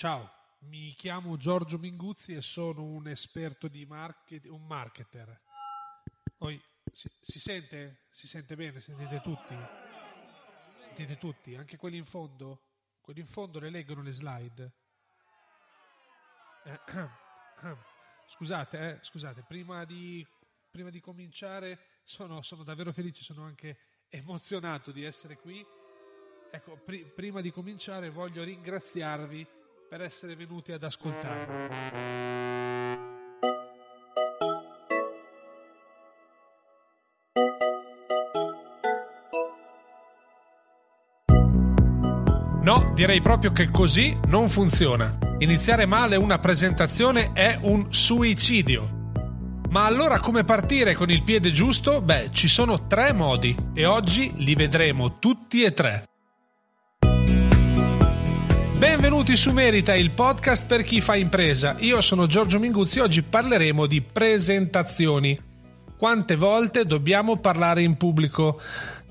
Ciao, mi chiamo Giorgio Minguzzi e sono un esperto di market, un marketer. Poi, si, si, sente? Si sente bene? Sentite tutti? Sentite tutti? Anche quelli in fondo? Quelli in fondo le leggono le slide? Eh, Scusate, eh, scusate, prima di, prima di cominciare sono, sono davvero felice, sono anche emozionato di essere qui. Ecco, pr- prima di cominciare voglio ringraziarvi per essere venuti ad ascoltare. No, direi proprio che così non funziona. Iniziare male una presentazione è un suicidio. Ma allora come partire con il piede giusto? Beh, ci sono tre modi e oggi li vedremo tutti e tre. Benvenuti su Merita, il podcast per chi fa impresa. Io sono Giorgio Minguzzi e oggi parleremo di presentazioni. Quante volte dobbiamo parlare in pubblico?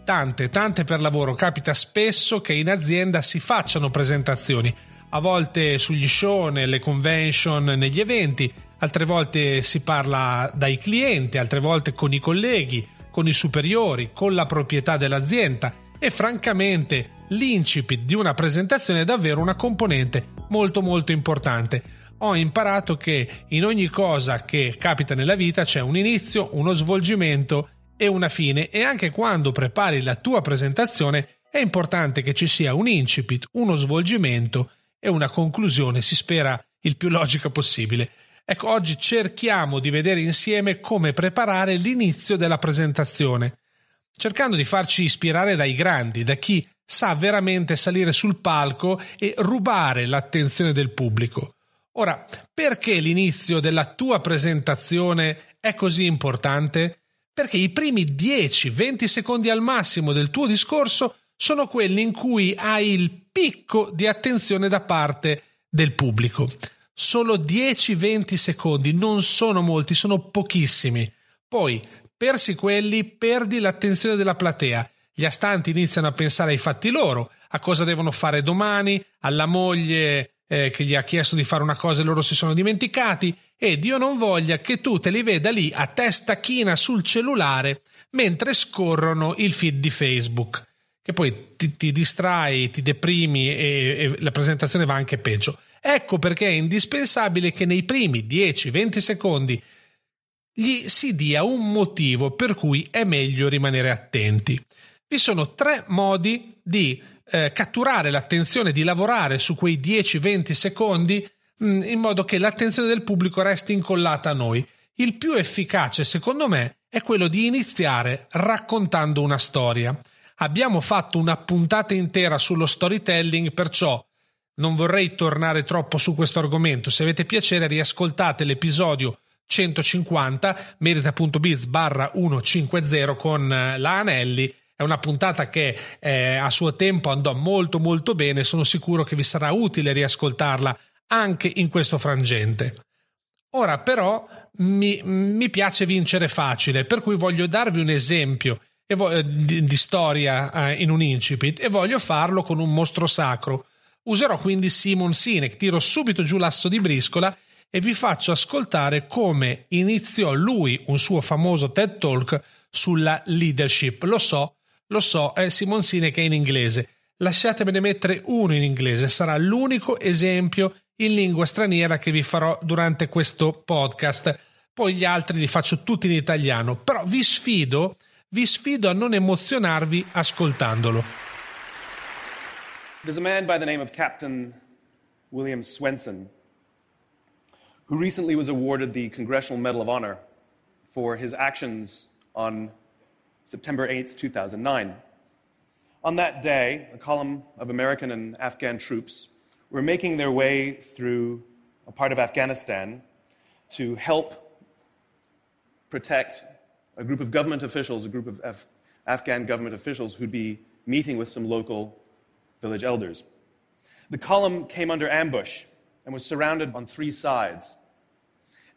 Tante, tante per lavoro. Capita spesso che in azienda si facciano presentazioni. A volte sugli show, nelle convention, negli eventi, altre volte si parla dai clienti, altre volte con i colleghi, con i superiori, con la proprietà dell'azienda e francamente l'incipit di una presentazione è davvero una componente molto molto importante. Ho imparato che in ogni cosa che capita nella vita c'è un inizio, uno svolgimento e una fine e anche quando prepari la tua presentazione è importante che ci sia un incipit, uno svolgimento e una conclusione, si spera il più logica possibile. Ecco, oggi cerchiamo di vedere insieme come preparare l'inizio della presentazione cercando di farci ispirare dai grandi, da chi sa veramente salire sul palco e rubare l'attenzione del pubblico. Ora, perché l'inizio della tua presentazione è così importante? Perché i primi 10-20 secondi al massimo del tuo discorso sono quelli in cui hai il picco di attenzione da parte del pubblico. Solo 10-20 secondi, non sono molti, sono pochissimi. Poi Persi quelli, perdi l'attenzione della platea. Gli astanti iniziano a pensare ai fatti loro, a cosa devono fare domani, alla moglie eh, che gli ha chiesto di fare una cosa e loro si sono dimenticati e Dio non voglia che tu te li veda lì a testa china sul cellulare mentre scorrono il feed di Facebook, che poi ti, ti distrai, ti deprimi e, e la presentazione va anche peggio. Ecco perché è indispensabile che nei primi 10-20 secondi gli si dia un motivo per cui è meglio rimanere attenti. Vi sono tre modi di eh, catturare l'attenzione, di lavorare su quei 10-20 secondi mh, mm, in modo che l'attenzione del pubblico resti incollata a noi. Il più efficace, secondo me, è quello di iniziare raccontando una storia. Abbiamo fatto una puntata intera sullo storytelling, perciò non vorrei tornare troppo su questo argomento. Se avete piacere, riascoltate l'episodio 150 merita.biz barra 150 con eh, la Anelli. È una puntata che eh, a suo tempo andò molto molto bene, sono sicuro che vi sarà utile riascoltarla anche in questo frangente. Ora però mi, mi piace vincere facile, per cui voglio darvi un esempio vo- eh, di, di, storia eh, in un incipit e voglio farlo con un mostro sacro. Userò quindi Simon Sinek, tiro subito giù l'asso di briscola e vi faccio ascoltare come iniziò lui un suo famoso TED Talk sulla leadership. Lo so, lo so, è Simon Simonsini che è in inglese. Lasciatemene mettere uno in inglese, sarà l'unico esempio in lingua straniera che vi farò durante questo podcast. Poi gli altri li faccio tutti in italiano, però vi sfido, vi sfido a non emozionarvi ascoltandolo. There's a man by the name of Captain William Swenson who recently was awarded the Congressional Medal of Honor for his actions on September 8, 2009. On that day, a column of American and Afghan troops were making their way through a part of Afghanistan to help protect a group of government officials, a group of Af- Afghan government officials who'd be meeting with some local village elders. The column came under ambush and was surrounded on three sides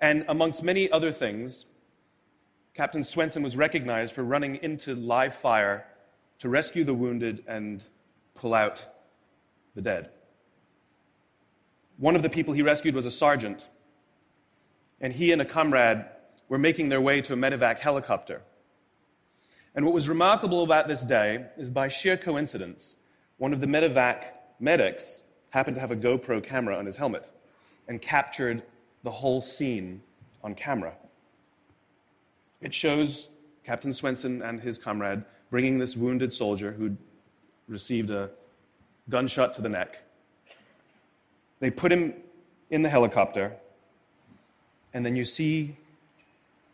and amongst many other things, Captain Swenson was recognized for running into live fire to rescue the wounded and pull out the dead. One of the people he rescued was a sergeant, and he and a comrade were making their way to a medevac helicopter. And what was remarkable about this day is by sheer coincidence, one of the medevac medics happened to have a GoPro camera on his helmet and captured the whole scene on camera. It shows Captain Swenson and his comrade bringing this wounded soldier who received a gunshot to the neck. They put him in the helicopter, and then you see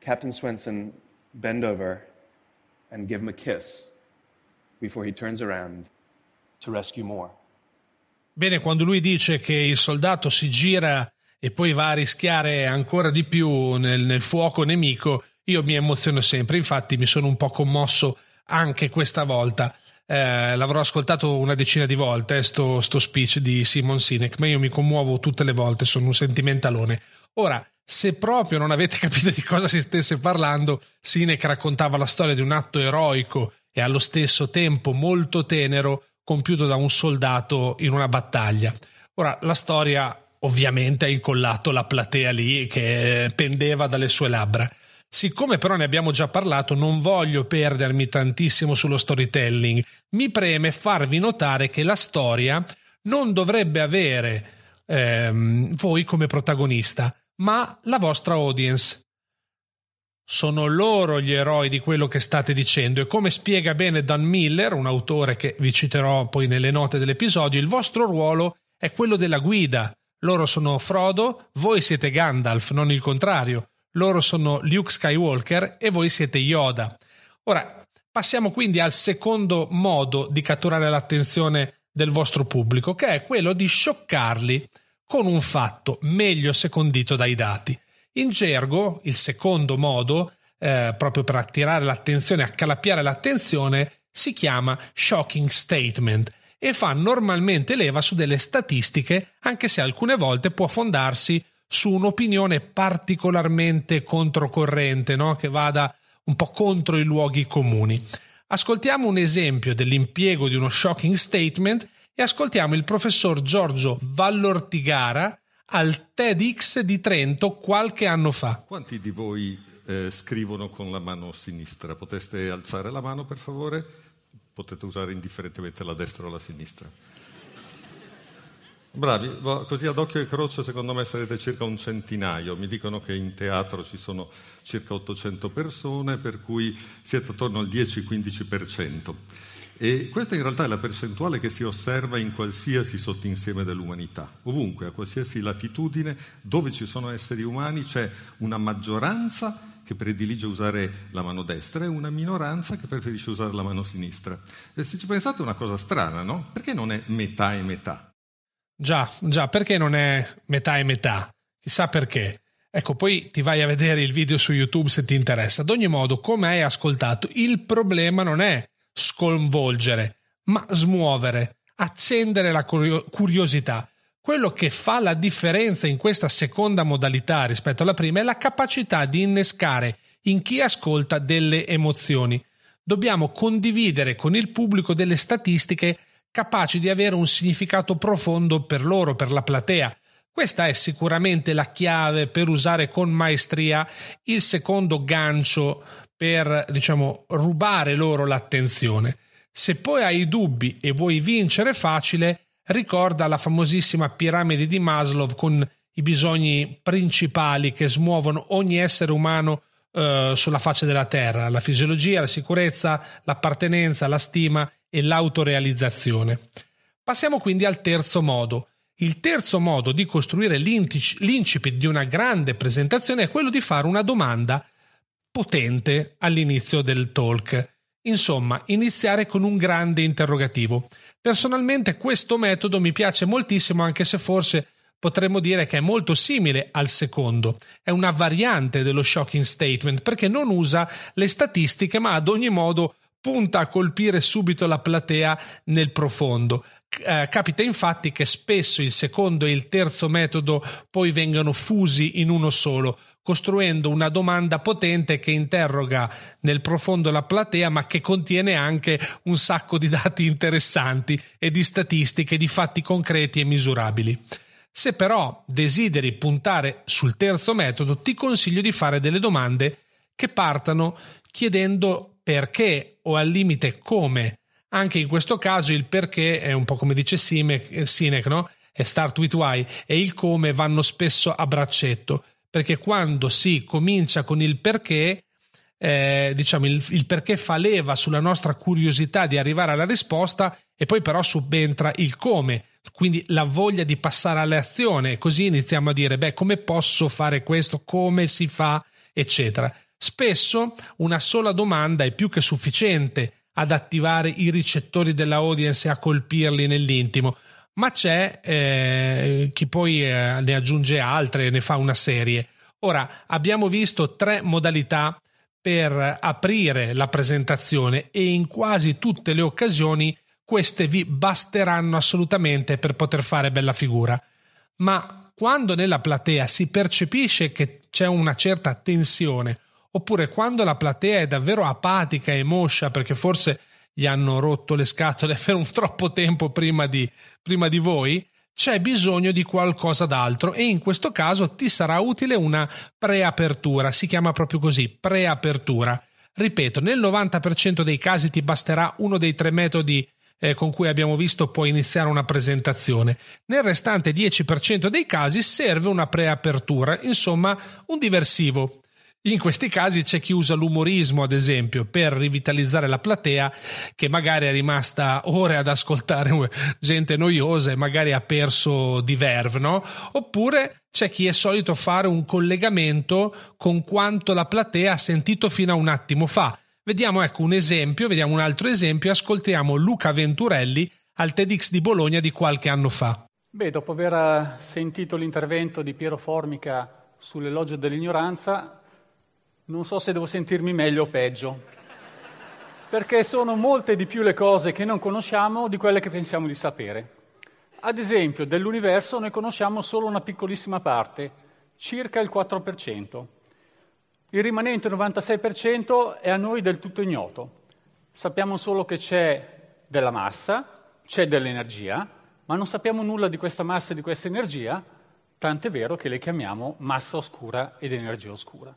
Captain Swenson bend over and give him a kiss before he turns around to rescue more. Bene, quando lui dice che il soldato si gira e poi va a rischiare ancora di più nel, nel fuoco nemico, io mi emoziono sempre. Infatti, mi sono un po' commosso anche questa volta. Eh, l'avrò ascoltato una decina di volte eh, sto, sto, speech di Simon Sinek, ma io mi commuovo tutte le volte, sono un sentimentalone. Ora, se proprio non avete capito di cosa si stesse parlando, Sinek raccontava la storia di un atto eroico e allo stesso tempo molto tenero compiuto da un soldato in una battaglia. Ora, la storia ovviamente ha incollato la platea lì che pendeva dalle sue labbra. Siccome però ne abbiamo già parlato, non voglio perdermi tantissimo sullo storytelling. Mi preme farvi notare che la storia non dovrebbe avere ehm, voi come protagonista, ma la vostra audience. Sono loro gli eroi di quello che state dicendo e come spiega bene Dan Miller, un autore che vi citerò poi nelle note dell'episodio, il vostro ruolo è quello della guida, loro sono Frodo, voi siete Gandalf, non il contrario. Loro sono Luke Skywalker e voi siete Yoda. Ora, passiamo quindi al secondo modo di catturare l'attenzione del vostro pubblico, che è quello di scioccarli con un fatto meglio secondito dai dati. In gergo, il secondo modo, eh, proprio per attirare l'attenzione, accalappiare l'attenzione, si chiama shocking statement e fa normalmente leva su delle statistiche, anche se alcune volte può fondarsi su un'opinione particolarmente controcorrente, no? che vada un po' contro i luoghi comuni. Ascoltiamo un esempio dell'impiego di uno shocking statement e ascoltiamo il professor Giorgio Vallortigara al TEDx di Trento qualche anno fa. Quanti di voi eh, scrivono con la mano sinistra? Poteste alzare la mano per favore? potete usare indifferentemente la destra o la sinistra. Bravi, così ad occhio e croce secondo me sarete circa un centinaio, mi dicono che in teatro ci sono circa 800 persone, per cui siete attorno al 10-15%. E questa in realtà è la percentuale che si osserva in qualsiasi sottinsieme dell'umanità. Ovunque, a qualsiasi latitudine, dove ci sono esseri umani, c'è una maggioranza che predilige usare la mano destra e una minoranza che preferisce usare la mano sinistra. E se ci pensate è una cosa strana, no? Perché non è metà e metà? Già, già, perché non è metà e metà? Chissà perché. Ecco, poi ti vai a vedere il video su YouTube se ti interessa. Ad ogni modo, come hai ascoltato, il problema non è sconvolgere, ma smuovere, accendere la curiosità. Quello che fa la differenza in questa seconda modalità rispetto alla prima è la capacità di innescare in chi ascolta delle emozioni. Dobbiamo condividere con il pubblico delle statistiche capaci di avere un significato profondo per loro, per la platea. Questa è sicuramente la chiave per usare con maestria il secondo gancio per, diciamo, rubare loro l'attenzione. Se poi hai dubbi e vuoi vincere facile, ricorda la famosissima piramide di Maslow con i bisogni principali che smuovono ogni essere umano eh, sulla faccia della terra, la fisiologia, la sicurezza, l'appartenenza, la stima e l'autorealizzazione. Passiamo quindi al terzo modo. Il terzo modo di costruire l'incipit di una grande presentazione è quello di fare una domanda potente all'inizio del talk. Insomma, iniziare con un grande interrogativo. Personalmente questo metodo mi piace moltissimo anche se forse potremmo dire che è molto simile al secondo. È una variante dello shocking statement perché non usa le statistiche ma ad ogni modo punta a colpire subito la platea nel profondo. Eh, capita infatti che spesso il secondo e il terzo metodo poi vengano fusi in uno solo, costruendo una domanda potente che interroga nel profondo la platea, ma che contiene anche un sacco di dati interessanti e di statistiche, di fatti concreti e misurabili. Se però desideri puntare sul terzo metodo, ti consiglio di fare delle domande che partano chiedendo perché o al limite come anche in questo caso il perché è un po' come dice eh, Sinek, no? E start with why e il come vanno spesso a braccetto, perché quando si comincia con il perché, eh, diciamo il, il perché fa leva sulla nostra curiosità di arrivare alla risposta e poi però subentra il come, quindi la voglia di passare all'azione, così iniziamo a dire, beh, come posso fare questo, come si fa, eccetera. Spesso una sola domanda è più che sufficiente ad attivare i ricettori della audience e a colpirli nell'intimo. Ma c'è eh, chi poi eh, ne aggiunge altre e ne fa una serie. Ora, abbiamo visto tre modalità per aprire la presentazione e in quasi tutte le occasioni queste vi basteranno assolutamente per poter fare bella figura. Ma quando nella platea si percepisce che c'è una certa tensione oppure quando la platea è davvero apatica e moscia perché forse gli hanno rotto le scatole per un troppo tempo prima di, prima di voi, c'è bisogno di qualcosa d'altro e in questo caso ti sarà utile una preapertura, si chiama proprio così, preapertura. Ripeto, nel 90% dei casi ti basterà uno dei tre metodi eh, con cui abbiamo visto puoi iniziare una presentazione. Nel restante 10% dei casi serve una preapertura, insomma un diversivo. In questi casi c'è chi usa l'umorismo, ad esempio, per rivitalizzare la platea che magari è rimasta ore ad ascoltare gente noiosa e magari ha perso di verve, no? Oppure c'è chi è solito fare un collegamento con quanto la platea ha sentito fino a un attimo fa. Vediamo ecco un esempio, vediamo un altro esempio, ascoltiamo Luca Venturelli al TEDx di Bologna di qualche anno fa. Beh, dopo aver sentito l'intervento di Piero Formica sull'elogio dell'ignoranza, non so se devo sentirmi meglio o peggio, perché sono molte di più le cose che non conosciamo di quelle che pensiamo di sapere. Ad esempio, dell'universo noi conosciamo solo una piccolissima parte, circa il 4%. Il rimanente 96% è a noi del tutto ignoto. Sappiamo solo che c'è della massa, c'è dell'energia, ma non sappiamo nulla di questa massa e di questa energia, tant'è vero che le chiamiamo massa oscura ed energia oscura.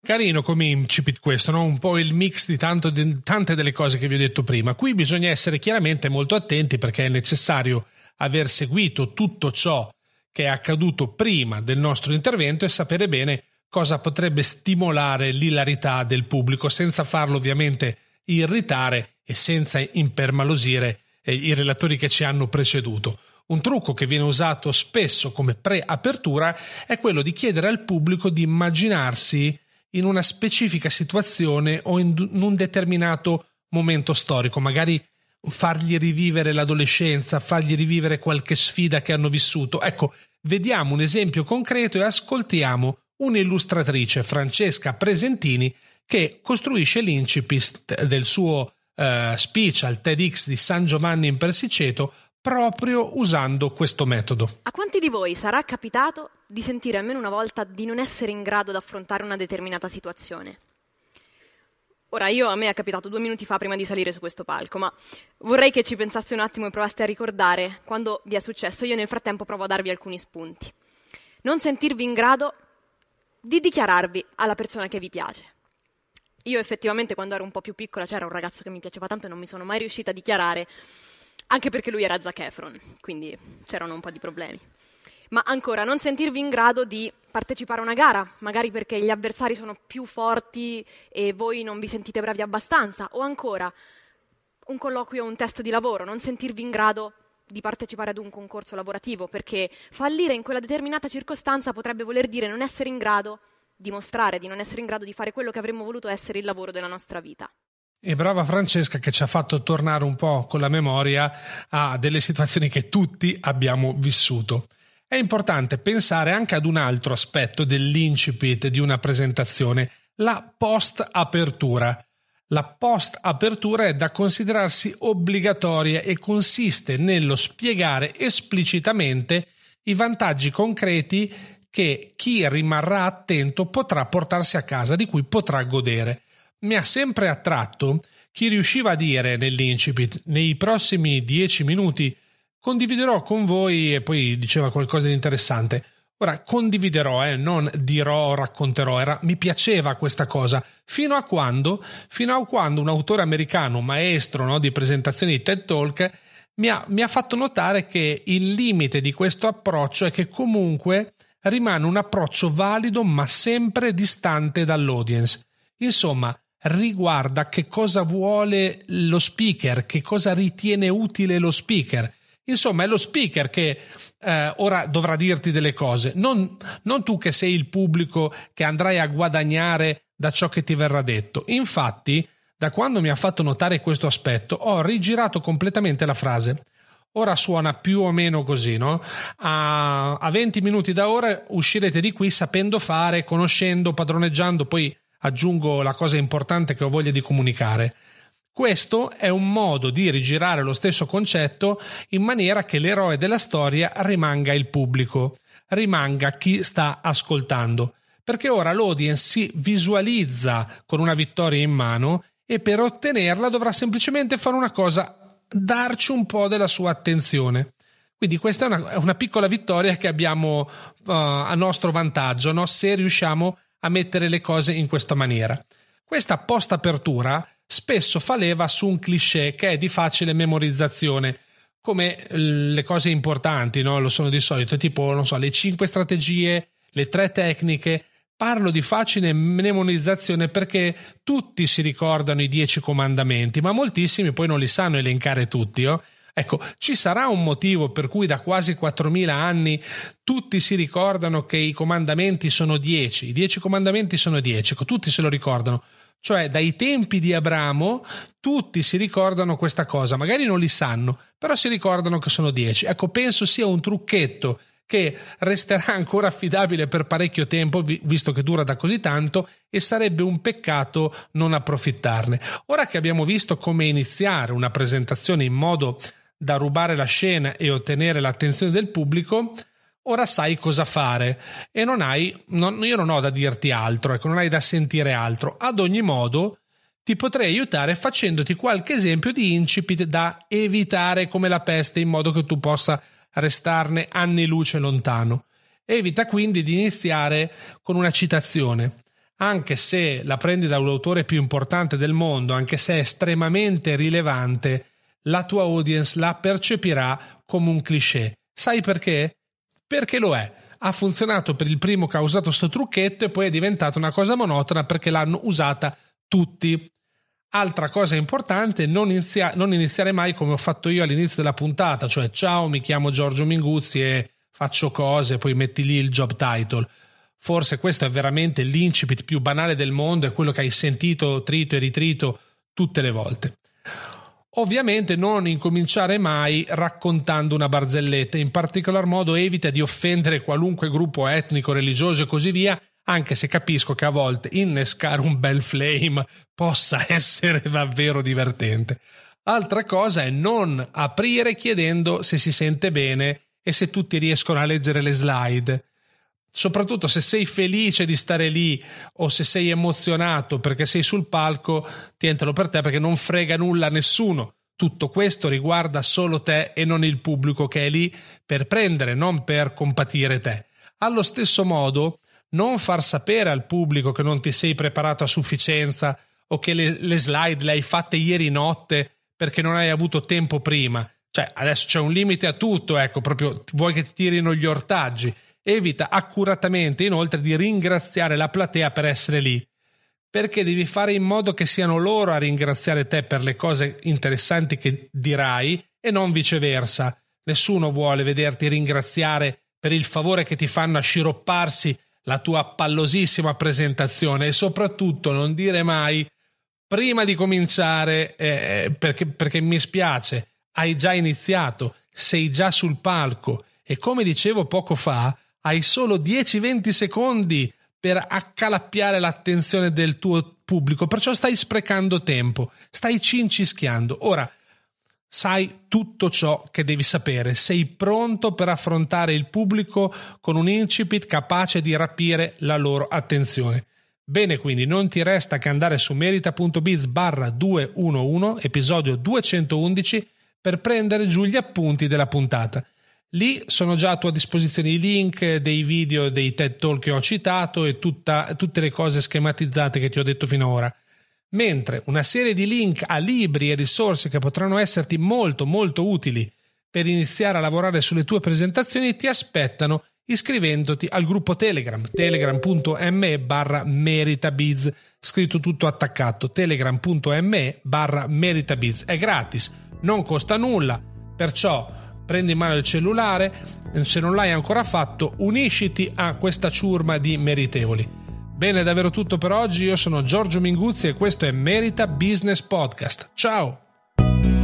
Carino come incipit questo, no? un po' il mix di, tanto, di, tante delle cose che vi ho detto prima. Qui bisogna essere chiaramente molto attenti perché è necessario aver seguito tutto ciò che è accaduto prima del nostro intervento e sapere bene cosa potrebbe stimolare l'ilarità del pubblico senza farlo ovviamente irritare e senza impermalosire eh, i relatori che ci hanno preceduto. Un trucco che viene usato spesso come pre-apertura è quello di chiedere al pubblico di immaginarsi in una specifica situazione o in, un determinato momento storico, magari fargli rivivere l'adolescenza, fargli rivivere qualche sfida che hanno vissuto. Ecco, vediamo un esempio concreto e ascoltiamo un'illustratrice, Francesca Presentini, che costruisce l'incipit del suo eh, speech al TEDx di San Giovanni in Persiceto proprio usando questo metodo. A quanti di voi sarà capitato di sentire almeno una volta di non essere in grado di affrontare una determinata situazione? Ora, io a me è capitato due minuti fa prima di salire su questo palco, ma vorrei che ci pensaste un attimo e provaste a ricordare quando vi è successo. Io nel frattempo provo a darvi alcuni spunti. Non sentirvi in grado di dichiararvi alla persona che vi piace. Io effettivamente quando ero un po' più piccola c'era un ragazzo che mi piaceva tanto e non mi sono mai riuscita a dichiarare anche perché lui era Zac Efron, quindi c'erano un po' di problemi. Ma ancora, non sentirvi in grado di partecipare a una gara, magari perché gli avversari sono più forti e voi non vi sentite bravi abbastanza, o ancora un colloquio o un test di lavoro, non sentirvi in grado di partecipare ad un concorso lavorativo, perché fallire in quella determinata circostanza potrebbe voler dire non essere in grado di mostrare, di non essere in grado di fare quello che avremmo voluto essere il lavoro della nostra vita. E brava Francesca che ci ha fatto tornare un po' con la memoria a delle situazioni che tutti abbiamo vissuto. È importante pensare anche ad un altro aspetto dell'incipit di una presentazione, la post-apertura. La post-apertura è da considerarsi obbligatoria e consiste nello spiegare esplicitamente i vantaggi concreti che chi rimarrà attento potrà portarsi a casa, di cui potrà godere. Mi ha sempre attratto chi riusciva a dire nell'incipit nei prossimi dieci minuti condividerò con voi e poi diceva qualcosa di interessante. Ora condividerò, eh, non dirò o racconterò, era, mi piaceva questa cosa, fino a quando, fino a quando un autore americano, maestro no, di presentazioni di TED Talk, mi ha, mi ha fatto notare che il limite di questo approccio è che comunque rimane un approccio valido ma sempre distante dall'audience. Insomma, riguarda che cosa vuole lo speaker, che cosa ritiene utile lo speaker. Insomma, è lo speaker che eh, ora dovrà dirti delle cose, non, non tu che sei il pubblico che andrai a guadagnare da ciò che ti verrà detto. Infatti, da quando mi ha fatto notare questo aspetto, ho rigirato completamente la frase. Ora suona più o meno così, no? A, a 20 minuti da ora uscirete di qui sapendo fare, conoscendo, padroneggiando, poi aggiungo la cosa importante che ho voglia di comunicare. Questo è un modo di rigirare lo stesso concetto in maniera che l'eroe della storia rimanga il pubblico, rimanga chi sta ascoltando, perché ora l'audience si visualizza con una vittoria in mano e per ottenerla dovrà semplicemente fare una cosa, darci un po' della sua attenzione. Quindi questa è una, una piccola vittoria che abbiamo uh, a nostro vantaggio, no? se riusciamo a a mettere le cose in questa maniera. Questa posta apertura spesso fa leva su un cliché che è di facile memorizzazione, come eh, le cose importanti, no? lo sono di solito, tipo non so, le cinque strategie, le tre tecniche. Parlo di facile mnemonizzazione perché tutti si ricordano i dieci comandamenti, ma moltissimi poi non li sanno elencare tutti. Oh? Ecco, ci sarà un motivo per cui da quasi 4.000 anni tutti si ricordano che i comandamenti sono 10, i 10 comandamenti sono 10, ecco, tutti se lo ricordano. Cioè, dai tempi di Abramo tutti si ricordano questa cosa, magari non li sanno, però si ricordano che sono 10. Ecco, penso sia un trucchetto che resterà ancora affidabile per parecchio tempo, visto che dura da così tanto, e sarebbe un peccato non approfittarne. Ora che abbiamo visto come iniziare una presentazione in modo da rubare la scena e ottenere l'attenzione del pubblico, ora sai cosa fare e non hai, non, io non ho da dirti altro, ecco, non hai da sentire altro. Ad ogni modo, ti potrei aiutare facendoti qualche esempio di incipit da evitare come la peste in modo che tu possa restarne anni luce lontano. Evita quindi di iniziare con una citazione. Anche se la prendi da un autore più importante del mondo, anche se è estremamente rilevante, la tua audience la percepirà come un cliché. Sai perché? Perché lo è. Ha funzionato per il primo che ha usato questo trucchetto e poi è diventata una cosa monotona perché l'hanno usata tutti. Altra cosa importante, non, inizia- non iniziare mai come ho fatto io all'inizio della puntata, cioè ciao, mi chiamo Giorgio Minguzzi e faccio cose, poi metti lì il job title. Forse questo è veramente l'incipit più banale del mondo, è quello che hai sentito trito e ritrito tutte le volte. Ovviamente non incominciare mai raccontando una barzelletta, in particolar modo evita di offendere qualunque gruppo etnico, religioso e così via, anche se capisco che a volte innescare un bel flame possa essere davvero divertente. Altra cosa è non aprire chiedendo se si sente bene e se tutti riescono a leggere le slide soprattutto se sei felice di stare lì o se sei emozionato perché sei sul palco, tientelo per te perché non frega nulla a nessuno. Tutto questo riguarda solo te e non il pubblico che è lì per prendere, non per compatire te. Allo stesso modo, non far sapere al pubblico che non ti sei preparato a sufficienza o che le, le slide le hai fatte ieri notte perché non hai avuto tempo prima. Cioè, adesso c'è un limite a tutto, ecco, proprio vuoi che ti tirino gli ortaggi evita accuratamente inoltre di ringraziare la platea per essere lì, perché devi fare in modo che siano loro a ringraziare te per le cose interessanti che dirai e non viceversa. Nessuno vuole vederti ringraziare per il favore che ti fanno a sciropparsi la tua pallosissima presentazione e soprattutto non dire mai prima di cominciare eh, eh perché, perché mi spiace, hai già iniziato, sei già sul palco e come dicevo poco fa, hai solo 10-20 secondi per accalappiare l'attenzione del tuo pubblico, perciò stai sprecando tempo, stai cincischiando. Ora, sai tutto ciò che devi sapere, sei pronto per affrontare il pubblico con un incipit capace di rapire la loro attenzione. Bene, quindi non ti resta che andare su merita.biz barra 211, episodio 211, per prendere giù gli appunti della puntata. Lì sono già a tua disposizione i link dei video dei TED Talk che ho citato e tutta, tutte le cose schematizzate che ti ho detto finora. Mentre una serie di link a libri e risorse che potranno esserti molto molto utili per iniziare a lavorare sulle tue presentazioni ti aspettano iscrivendoti al gruppo Telegram telegram.me barra meritabiz scritto tutto attaccato telegram.me barra meritabiz è gratis, non costa nulla perciò prendi in mano il cellulare, se non l'hai ancora fatto, unisciti a questa ciurma di meritevoli. Bene, è davvero tutto per oggi. Io sono Giorgio Minguzzi e questo è Merita Business Podcast. Ciao!